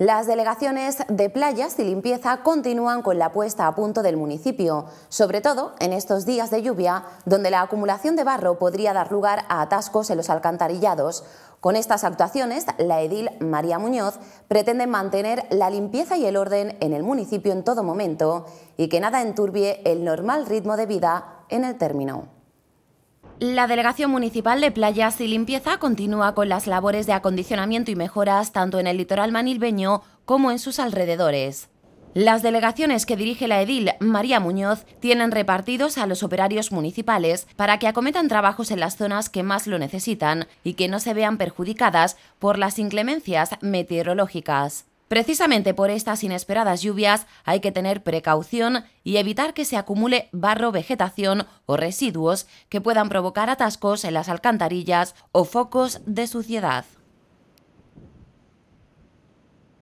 Las delegaciones de playas y limpieza continúan con la puesta a punto del municipio, sobre todo en estos días de lluvia, donde la acumulación de barro podría dar lugar a atascos en los alcantarillados. Con estas actuaciones, la edil María Muñoz pretende mantener la limpieza y el orden en el municipio en todo momento y que nada enturbie el normal ritmo de vida en el término. La Delegación Municipal de Playas y Limpieza continúa con las labores de acondicionamiento y mejoras tanto en el litoral manilbeño como en sus alrededores. Las delegaciones que dirige la edil María Muñoz tienen repartidos a los operarios municipales para que acometan trabajos en las zonas que más lo necesitan y que no se vean perjudicadas por las inclemencias meteorológicas. Precisamente por estas inesperadas lluvias hay que tener precaución y evitar que se acumule barro, vegetación o residuos que puedan provocar atascos en las alcantarillas o focos de suciedad.